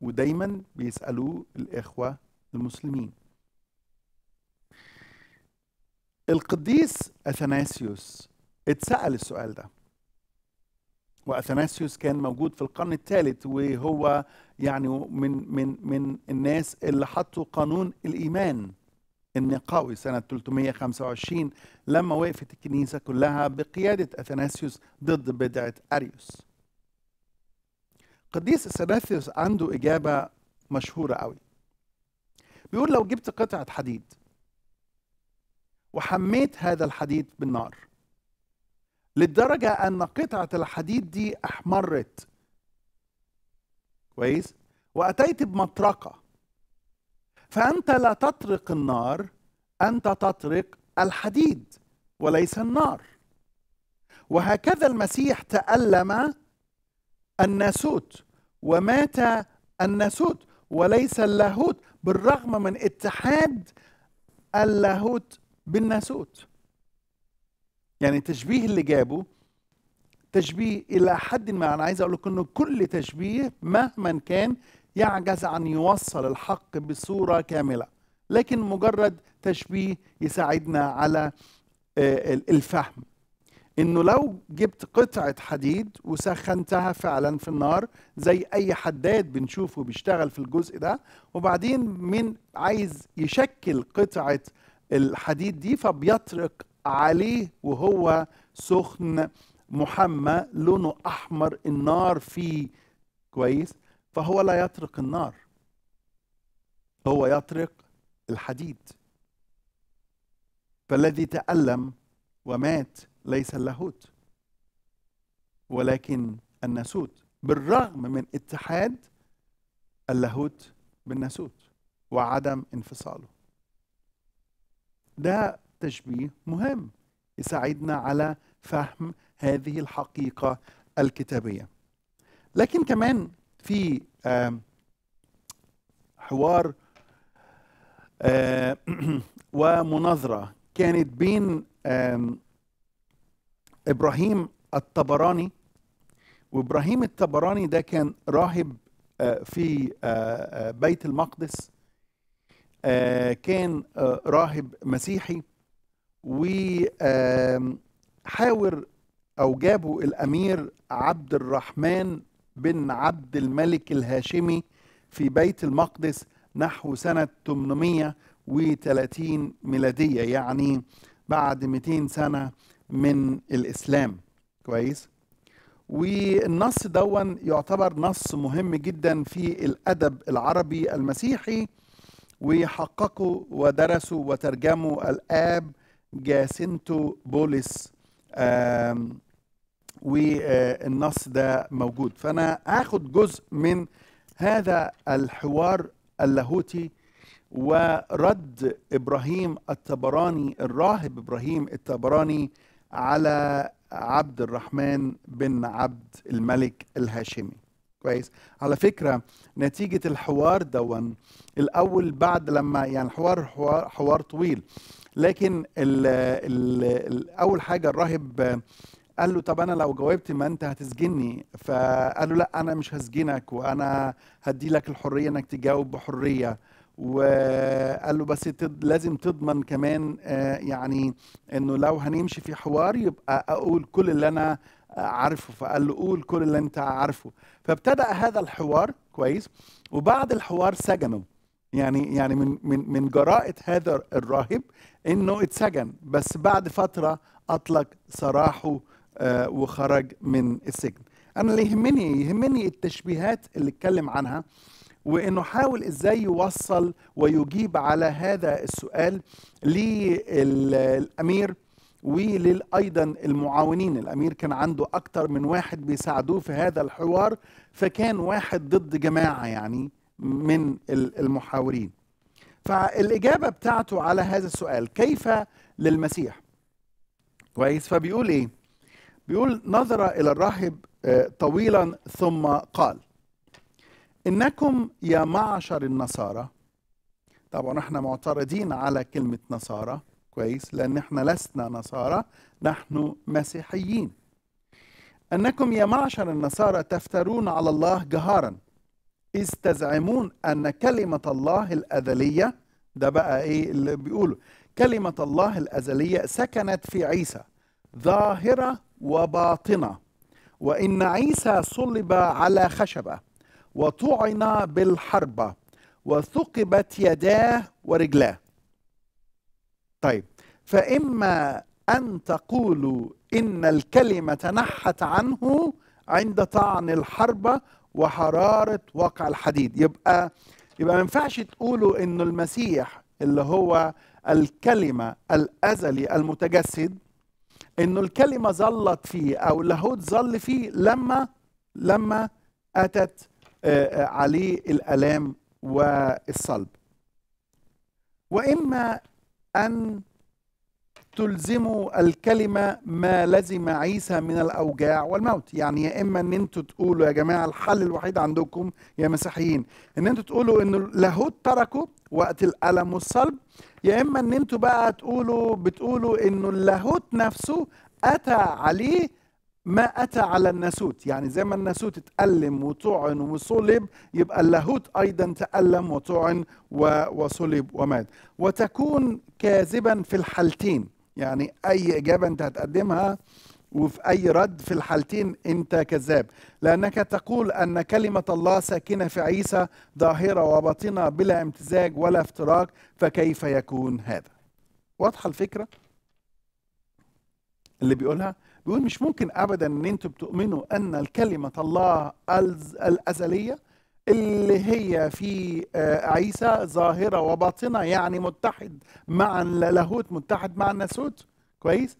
ودايما بيسألوه الإخوة المسلمين القديس اثناسيوس اتسال السؤال ده واثناسيوس كان موجود في القرن الثالث وهو يعني من من من الناس اللي حطوا قانون الايمان النقاوي سنه 325 لما وقفت الكنيسه كلها بقياده اثناسيوس ضد بدعه اريوس. قديس اثناسيوس عنده اجابه مشهوره قوي. بيقول لو جبت قطعه حديد وحميت هذا الحديد بالنار للدرجة أن قطعة الحديد دي أحمرت كويس وأتيت بمطرقة فأنت لا تطرق النار أنت تطرق الحديد وليس النار وهكذا المسيح تألم الناسوت ومات الناسوت وليس اللاهوت بالرغم من اتحاد اللاهوت بالناسوت يعني التشبيه اللي جابه تشبيه الى حد ما انا عايز اقول لكم انه كل تشبيه مهما كان يعجز عن يوصل الحق بصوره كامله لكن مجرد تشبيه يساعدنا على آه، الفهم انه لو جبت قطعه حديد وسخنتها فعلا في النار زي اي حداد بنشوفه بيشتغل في الجزء ده وبعدين من عايز يشكل قطعه الحديد دي فبيطرق عليه وهو سخن محمى لونه احمر النار فيه كويس فهو لا يطرق النار هو يطرق الحديد فالذي تألم ومات ليس اللاهوت ولكن الناسوت بالرغم من اتحاد اللاهوت بالناسوت وعدم انفصاله ده تشبيه مهم يساعدنا على فهم هذه الحقيقة الكتابية لكن كمان في حوار [CLEARS THROAT] ومناظرة كانت بين إبراهيم الطبراني وإبراهيم الطبراني ده كان راهب آه، في آه، آه، بيت المقدس آه، كان آه، راهب مسيحي وحاور او جابوا الامير عبد الرحمن بن عبد الملك الهاشمي في بيت المقدس نحو سنه 830 ميلاديه يعني بعد 200 سنه من الاسلام كويس والنص دون يعتبر نص مهم جدا في الادب العربي المسيحي وحققوا ودرسوا وترجموا الآب جاسنتو بولس والنص ده موجود فأنا هاخد جزء من هذا الحوار اللاهوتي ورد ابراهيم التبراني الراهب ابراهيم التبراني على عبد الرحمن بن عبد الملك الهاشمي كويس على فكره نتيجه الحوار دون الاول بعد لما يعني الحوار حوار, حوار طويل لكن الـ الـ الـ اول حاجه الراهب قال له طب انا لو جاوبت ما انت هتسجني فقال له لا انا مش هسجنك وانا هدي لك الحريه انك تجاوب بحريه وقال له بس تد... لازم تضمن كمان آه، يعني انه لو هنمشي في حوار يبقى اقول كل اللي انا عارفه فقال له قول كل اللي انت عارفه فابتدا هذا الحوار كويس وبعد الحوار سجنه يعني يعني من من من جراءه هذا الراهب انه اتسجن بس بعد فتره اطلق سراحه آه، وخرج من السجن انا اللي يهمني يهمني التشبيهات اللي اتكلم عنها وانه حاول ازاي يوصل ويجيب على هذا السؤال للامير ولل ايضا المعاونين الامير كان عنده اكتر من واحد بيساعدوه في هذا الحوار فكان واحد ضد جماعه يعني من المحاورين فالاجابه بتاعته على هذا السؤال كيف للمسيح كويس فبيقول ايه بيقول نظر الى الراهب آه، طويلا ثم قال انكم يا معشر النصارى طبعا احنا معترضين على كلمه نصارى كويس لأن احنا لسنا نصارى نحن مسيحيين أنكم يا معشر النصارى تفترون على الله جهارا إذ تزعمون أن كلمة الله الأزلية ده بقى إيه اللي بيقوله كلمة الله الأزلية سكنت في عيسى ظاهرة وباطنة وإن عيسى صلب على خشبة وطعن بالحربة وثقبت يداه ورجلاه طيب فإما أن تقولوا إن الكلمة نحت عنه عند طعن الحربة وحرارة واقع الحديد يبقى يبقى ما ينفعش تقولوا إنه المسيح اللي هو الكلمة الأزلي المتجسد إنه الكلمة ظلت فيه أو اللاهوت ظل فيه لما لما أتت آه، آه، عليه الآلام والصلب وإما أن تلزموا الكلمة ما لزم عيسى من الأوجاع والموت يعني يا إما أن أنتوا تقولوا يا جماعة الحل الوحيد عندكم يا مسيحيين أن أنتوا تقولوا أن لاهوت تركه وقت الألم والصلب يا إما أن أنتوا بقى تقولوا بتقولوا أنه اللاهوت نفسه أتى عليه ما أتى على الناسوت يعني زي ما الناسوت اتألم وطعن وصلب يبقى اللاهوت أيضا تألم وطعن وصلب ومات وتكون كاذبا في الحالتين يعني اي اجابه انت هتقدمها وفي اي رد في الحالتين انت كذاب لانك تقول ان كلمه الله ساكنه في عيسى ظاهره وباطنه بلا امتزاج ولا افتراق فكيف يكون هذا واضحه الفكره اللي بيقولها بيقول مش ممكن ابدا ان انتوا بتؤمنوا ان الكلمه الله الازليه اللي هي في آه، عيسى ظاهرة وباطنة يعني متحد مع اللاهوت متحد مع الناسوت كويس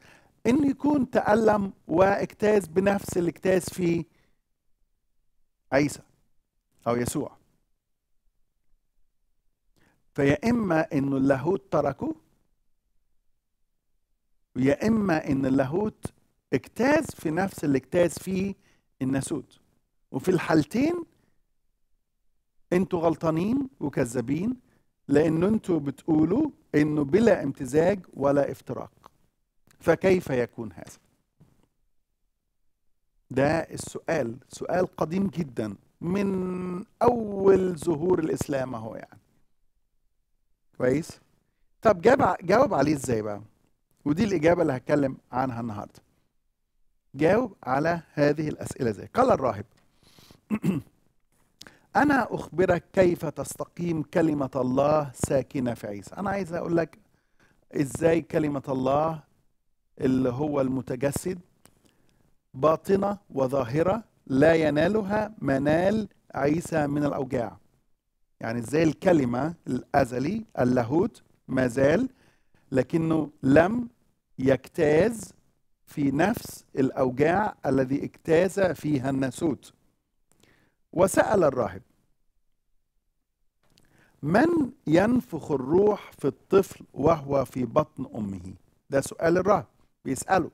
انه يكون تألم واجتاز بنفس الاجتاز في عيسى او يسوع فيا اما انه اللاهوت تركه يا اما ان اللاهوت اجتاز في نفس الاجتاز في الناسوت وفي الحالتين انتوا غلطانين وكذابين لان انتوا بتقولوا انه بلا امتزاج ولا افتراق فكيف يكون هذا ده السؤال سؤال قديم جدا من اول ظهور الاسلام اهو يعني كويس طب جاب جاوب عليه ازاي بقى ودي الاجابه اللي هتكلم عنها النهارده جاوب على هذه الاسئله ازاي قال الراهب [CLEARS THROAT] انا اخبرك كيف تستقيم كلمه الله ساكنه في عيسى انا عايز اقول لك ازاي كلمه الله اللي هو المتجسد باطنه وظاهره لا ينالها منال عيسى من الاوجاع يعني ازاي الكلمه الازلي اللاهوت ما زال لكنه لم يجتاز في نفس الاوجاع الذي اجتاز فيها الناسوت وسأل الراهب من ينفخ الروح في الطفل وهو في بطن امه ده سؤال الراهب بيساله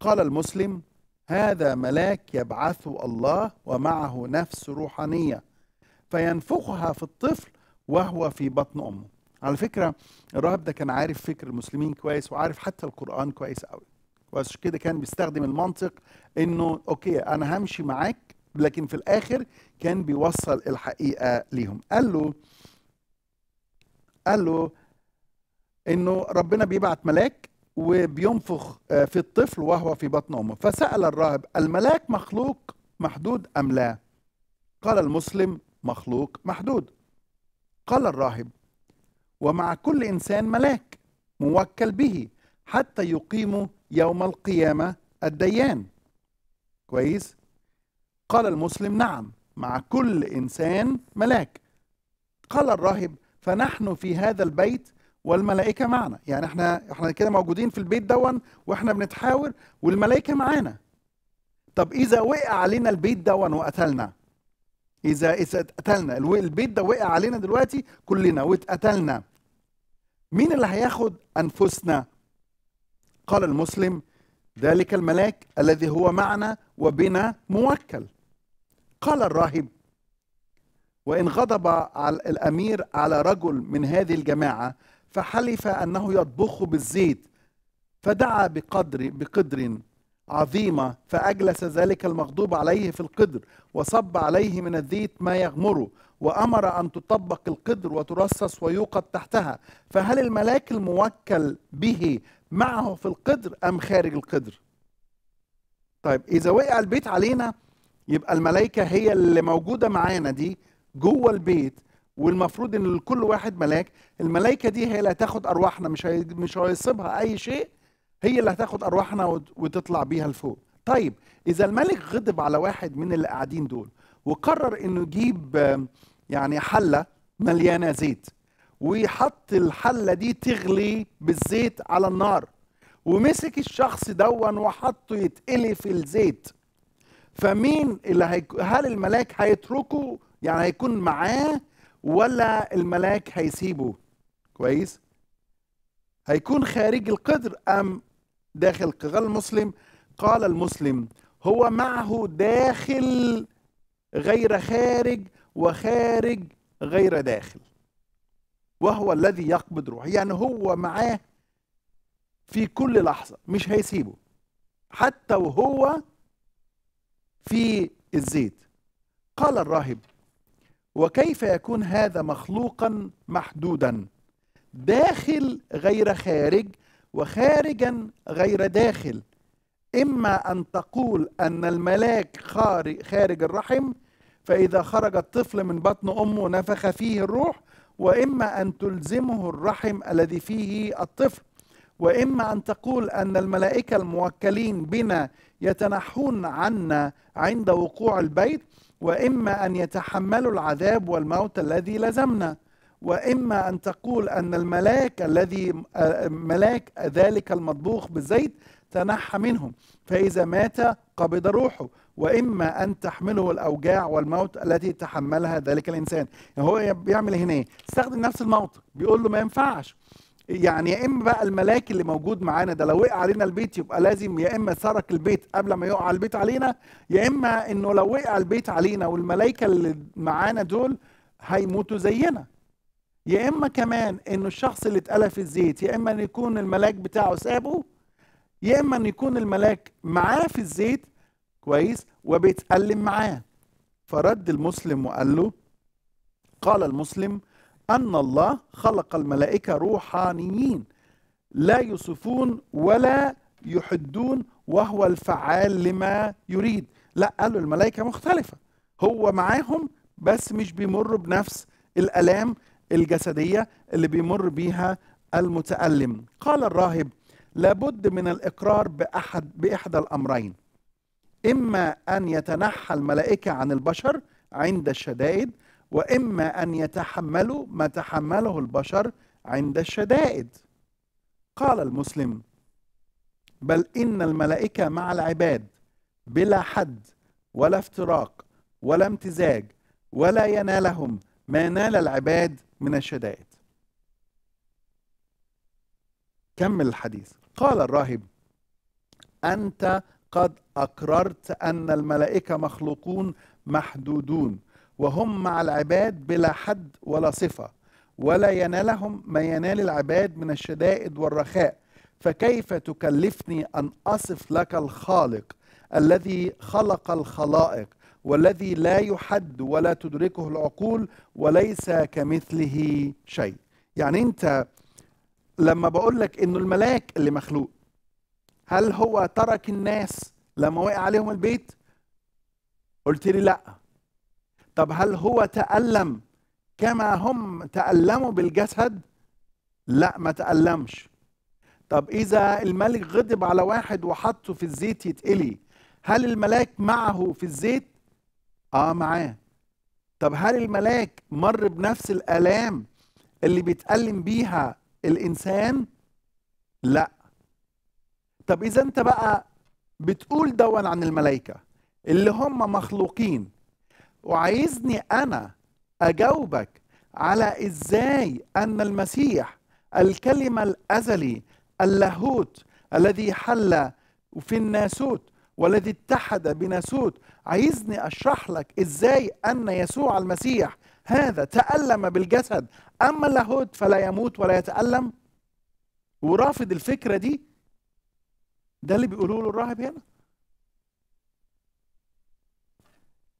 قال المسلم هذا ملاك يبعثه الله ومعه نفس روحانيه فينفخها في الطفل وهو في بطن امه على فكره الراهب ده كان عارف فكر المسلمين كويس وعارف حتى القران كويس قوي وعشان كده كان بيستخدم المنطق انه اوكي انا همشي معاك لكن في الاخر كان بيوصل الحقيقه ليهم قال له قال له انه ربنا بيبعت ملاك وبينفخ آه، في الطفل وهو في بطن امه فسال الراهب الملاك مخلوق محدود ام لا قال المسلم مخلوق محدود قال الراهب ومع كل انسان ملاك موكل به حتى يقيموا يوم القيامة الديان كويس قال المسلم نعم مع كل إنسان ملاك قال الراهب فنحن في هذا البيت والملائكة معنا يعني احنا احنا كده موجودين في البيت دون واحنا بنتحاور والملائكة معانا طب إذا وقع علينا البيت دون وقتلنا إذا إذا اتقتلنا البيت ده وقع علينا دلوقتي كلنا واتقتلنا مين اللي هياخد أنفسنا قال المسلم ذلك الملاك الذي هو معنا وبنا موكل قال الراهب وإن غضب على الأمير على رجل من هذه الجماعة فحلف أنه يطبخه بالزيت فدعا بقدر بقدر عظيمة فأجلس ذلك المغضوب عليه في القدر وصب عليه من الزيت ما يغمره وأمر أن تطبق القدر وترصص ويوقد تحتها فهل الملاك الموكل به معه في القدر أم خارج القدر طيب إذا وقع البيت علينا يبقى الملائكة هي اللي موجودة معانا دي جوه البيت والمفروض ان لكل واحد ملاك الملائكه دي هي اللي هتاخد ارواحنا مش هي... مش هيصيبها اي شيء هي اللي هتاخد ارواحنا وتطلع بيها لفوق طيب اذا الملك غضب على واحد من اللي قاعدين دول وقرر انه يجيب يعني حله مليانه زيت ويحط الحلة دي تغلي بالزيت على النار ومسك الشخص دون وحطه يتقلي في الزيت فمين اللي هيك... هل الملاك هيتركه يعني هيكون معاه ولا الملاك هيسيبه كويس هيكون خارج القدر ام داخل قال المسلم قال المسلم هو معه داخل غير خارج وخارج غير داخل وهو الذي يقبض روحه يعني هو معاه في كل لحظة مش هيسيبه حتى وهو في الزيت قال الراهب وكيف يكون هذا مخلوقا محدودا داخل غير خارج وخارجا غير داخل إما أن تقول أن الملاك خارج الرحم فإذا خرج الطفل من بطن أمه نفخ فيه الروح واما ان تلزمه الرحم الذي فيه الطفل واما ان تقول ان الملائكه الموكلين بنا يتنحون عنا عند وقوع البيت واما ان يتحملوا العذاب والموت الذي لزمنا واما ان تقول ان الملاك الذي ملاك ذلك المطبوخ بالزيت تنحى منهم فاذا مات قبض روحه واما ان تحمله الاوجاع والموت التي تحملها ذلك الانسان يعني هو بيعمل إيه هنا ايه استخدم نفس الموت بيقول له ما ينفعش يعني يا اما بقى الملاك اللي موجود معانا ده لو وقع علينا البيت يبقى لازم يا اما سرق البيت قبل ما يقع البيت علينا يا اما انه لو وقع البيت علينا والملائكه اللي معانا دول هيموتوا زينا يا اما كمان انه الشخص اللي اتقلى في الزيت يا اما ان يكون الملاك بتاعه سابه يا اما ان يكون الملاك معاه في الزيت كويس وبيتألم معاه فرد المسلم وقال له قال المسلم أن الله خلق الملائكة روحانيين لا يصفون ولا يحدون وهو الفعال لما يريد لا قالوا الملائكة مختلفة هو معاهم بس مش بيمروا بنفس الآلام الجسدية اللي بيمر بيها المتألم قال الراهب لابد من الإقرار بأحد بإحدى الأمرين إما أن يتنحى الملائكة عن البشر عند الشدائد وإما أن يتحملوا ما تحمله البشر عند الشدائد قال المسلم بل إن الملائكة مع العباد بلا حد ولا افتراق ولا امتزاج ولا ينالهم ما نال العباد من الشدائد كمل الحديث قال الراهب أنت قد اقررت ان الملائكه مخلوقون محدودون وهم مع العباد بلا حد ولا صفه ولا ينالهم ما ينال العباد من الشدائد والرخاء فكيف تكلفني ان اصف لك الخالق الذي خلق الخلائق والذي لا يحد ولا تدركه العقول وليس كمثله شيء يعني انت لما بقول لك انه الملاك اللي مخلوق هل هو ترك الناس لما وقع عليهم البيت قلت لي لا طب هل هو تألم كما هم تألموا بالجسد لا ما تألمش طب إذا الملك غضب على واحد وحطه في الزيت يتقلي هل الملاك معه في الزيت اه معاه طب هل الملاك مر بنفس الآلام اللي بيتألم بيها الإنسان لا طب اذا انت بقى بتقول دون عن الملائكه اللي هم مخلوقين وعايزني انا اجاوبك على ازاي ان المسيح الكلمه الازلي اللاهوت الذي حل في الناسوت والذي اتحد بناسوت عايزني اشرح لك ازاي ان يسوع المسيح هذا تألم بالجسد اما اللاهوت فلا يموت ولا يتألم ورافض الفكره دي ده اللي بيقولوا له الراهب هنا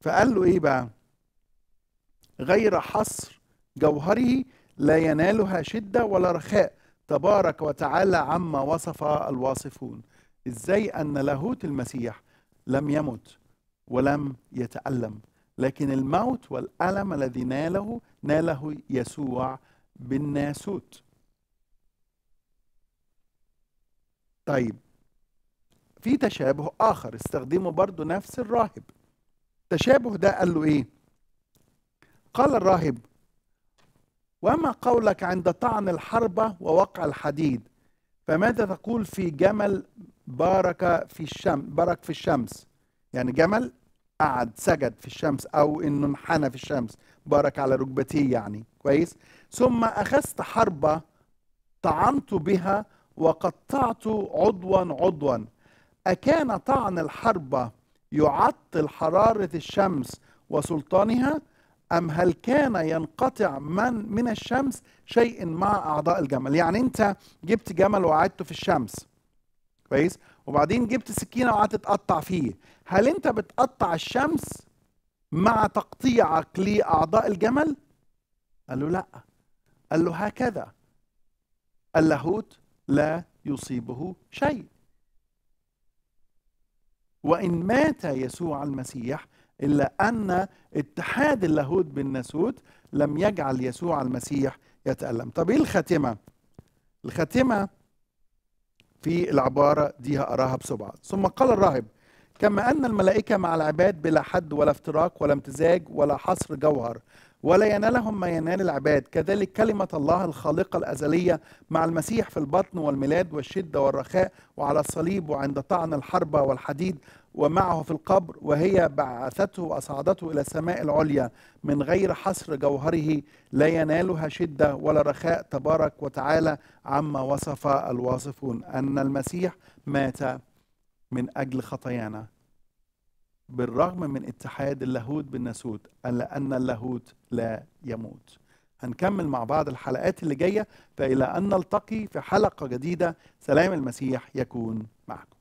فقال له ايه بقى غير حصر جوهره لا ينالها شدة ولا رخاء تبارك وتعالى عما وصف الواصفون ازاي ان لاهوت المسيح لم يمت ولم يتألم لكن الموت والألم الذي ناله ناله يسوع بالناسوت طيب في تشابه اخر استخدمه برضو نفس الراهب تشابه ده قال له ايه قال الراهب وما قولك عند طعن الحربة ووقع الحديد فماذا تقول في جمل بارك في الشمس بارك في الشمس يعني جمل قعد سجد في الشمس او انه انحنى في الشمس بارك على ركبتيه يعني كويس ثم اخذت حربة طعنت بها وقطعت عضوا عضوا أكان طعن الحربة يعطل حرارة الشمس وسلطانها أم هل كان ينقطع من من الشمس شيء مع أعضاء الجمل يعني أنت جبت جمل وقعدته في الشمس كويس وبعدين جبت سكينة وقعدت تقطع فيه هل أنت بتقطع الشمس مع تقطيعك لأعضاء الجمل قال له لا قال له هكذا اللاهوت لا يصيبه شيء وإن مات يسوع المسيح إلا أن اتحاد اللاهوت بالناسوت لم يجعل يسوع المسيح يتألم طب إيه الخاتمة؟ الخاتمة في العبارة دي هقراها بسرعة ثم قال الراهب كما أن الملائكة مع العباد بلا حد ولا افتراق ولا امتزاج ولا حصر جوهر ولا ينالهم ما ينال العباد كذلك كلمة الله الخالقة الأزلية مع المسيح في البطن والميلاد والشدة والرخاء وعلى الصليب وعند طعن الحربة والحديد ومعه في القبر وهي بعثته وأصعدته إلى السماء العليا من غير حصر جوهره لا ينالها شدة ولا رخاء تبارك وتعالى عما وصف الواصفون أن المسيح مات من أجل خطايانا بالرغم من اتحاد اللاهوت بالناسوت الا ان اللاهوت لا يموت هنكمل مع بعض الحلقات اللي جايه فالى ان نلتقي في حلقه جديده سلام المسيح يكون معكم